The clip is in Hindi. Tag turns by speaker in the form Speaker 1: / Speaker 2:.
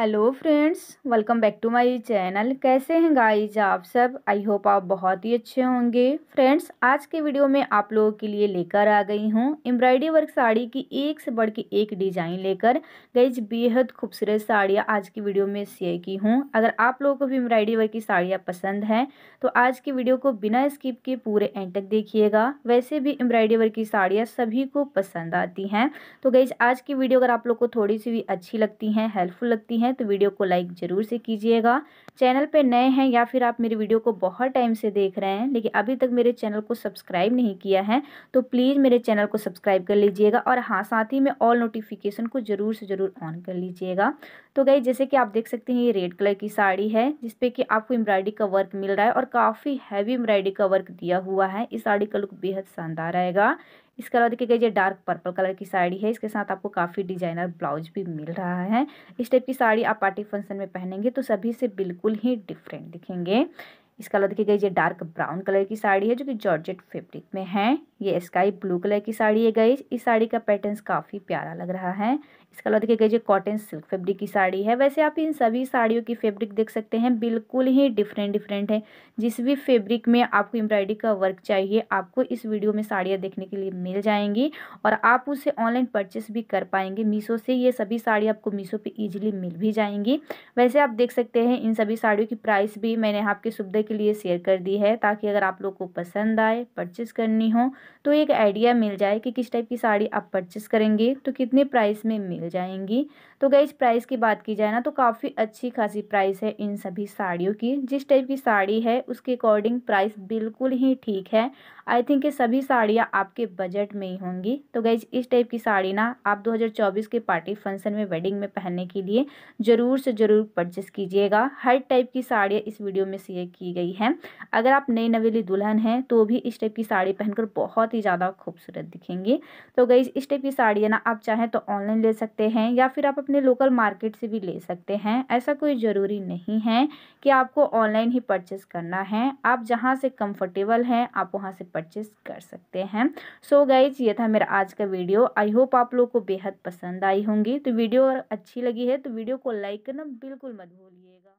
Speaker 1: hello friends welcome back to my channel कैसे हैं गाइज आप सब आई होप आप बहुत ही अच्छे होंगे फ्रेंड्स आज के वीडियो में आप लोगों के लिए लेकर आ गई हूँ एम्ब्रॉयडरी वर्क साड़ी की एक से बढ़ के एक डिज़ाइन लेकर गाइज बेहद खूबसूरत साड़ियाँ आज की वीडियो में शेयर की हूँ अगर आप लोगों को भी एम्ब्रॉयडरी वर्क की साड़ियाँ पसंद हैं तो आज की वीडियो को बिना स्किप के पूरे एंड तक देखिएगा वैसे भी एम्ब्रॉयडरी वर्क की साड़ियाँ सभी को पसंद आती हैं तो गाइज आज की वीडियो अगर आप लोग को थोड़ी सी भी अच्छी लगती हैं हेल्पफुल लगती हैं हैं तो वीडियो को लाइक ज़रूर से कीजिएगा चैनल पे नए हैं या फिर आप मेरी वीडियो को बहुत टाइम से देख रहे हैं लेकिन अभी तक मेरे चैनल को सब्सक्राइब नहीं किया है तो प्लीज़ मेरे चैनल को सब्सक्राइब कर लीजिएगा और हाँ साथ ही में ऑल नोटिफिकेशन को ज़रूर से ज़रूर ऑन कर लीजिएगा तो गई जैसे कि आप देख सकते हैं ये रेड कलर की साड़ी है जिसपे कि आपको एम्ब्रॉयडरी का वर्क मिल रहा है और काफ़ी हैवी एम्ब्रॉयडरी का वर्क दिया हुआ है इस साड़ी का लुक बेहद शानदार आएगा इसके अलावा देखिए गई ये डार्क पर्पल कलर की साड़ी है इसके साथ आपको काफ़ी डिजाइनर ब्लाउज भी मिल रहा है इस टाइप की साड़ी आप पार्टी फंक्शन में पहनेंगे तो सभी से बिल्कुल ही डिफरेंट दिखेंगे इसका अलावा देखी गई ये डार्क ब्राउन कलर की साड़ी है जो कि जॉर्जेट फैब्रिक में है ये स्काई ब्लू कलर की साड़ी है गई इस साड़ी का पैटर्न काफ़ी प्यारा लग रहा है इसका अलावा देखिए गई ये कॉटन सिल्क फैब्रिक की साड़ी है वैसे आप इन सभी साड़ियों की फैब्रिक देख सकते हैं बिल्कुल ही डिफरेंट डिफरेंट है जिस भी फेब्रिक में आपको एम्ब्रॉयडरी का वर्क चाहिए आपको इस वीडियो में साड़ियाँ देखने के लिए मिल जाएंगी और आप उसे ऑनलाइन परचेस भी कर पाएंगे मीशो से ये सभी साड़ी आपको मीशो पर ईजिली मिल भी जाएंगी वैसे आप देख सकते हैं इन सभी साड़ियों की प्राइस भी मैंने आपके सुविधा के लिए शेयर कर दी है ताकि अगर आप लोग को पसंद आए परचेस करनी हो तो एक आइडिया मिल जाए कि किस टाइप की साड़ी आप परचेस करेंगे तो कितने प्राइस में मिल जाएंगी तो गई प्राइस की बात की जाए ना तो काफ़ी अच्छी खासी प्राइस है इन सभी साड़ियों की जिस टाइप की साड़ी है उसके अकॉर्डिंग प्राइस बिल्कुल ही ठीक है आई थिंक ये सभी साड़ियाँ आपके बजट में ही होंगी तो गई इस टाइप की साड़ी ना आप 2024 के पार्टी फंक्शन में वेडिंग में पहनने के लिए ज़रूर से ज़रूर परचेस कीजिएगा हर टाइप की साड़ियाँ इस वीडियो में शेयर की गई गई है अगर आप नई नवेली दुल्हन हैं तो भी इस टाइप की साड़ी पहनकर बहुत ही ज़्यादा खूबसूरत दिखेंगी तो गई इस टाइप की साड़ी है ना आप चाहें तो ऑनलाइन ले सकते हैं या फिर आप अपने लोकल मार्केट से भी ले सकते हैं ऐसा कोई ज़रूरी नहीं है कि आपको ऑनलाइन ही परचेस करना है आप जहाँ से कंफर्टेबल हैं आप वहाँ से परचेस कर सकते हैं सो so गाइज ये था मेरा आज का वीडियो आई होप आप लोग को बेहद पसंद आई होंगी तो वीडियो अगर अच्छी लगी है तो वीडियो को लाइक करना बिल्कुल मत भूलिएगा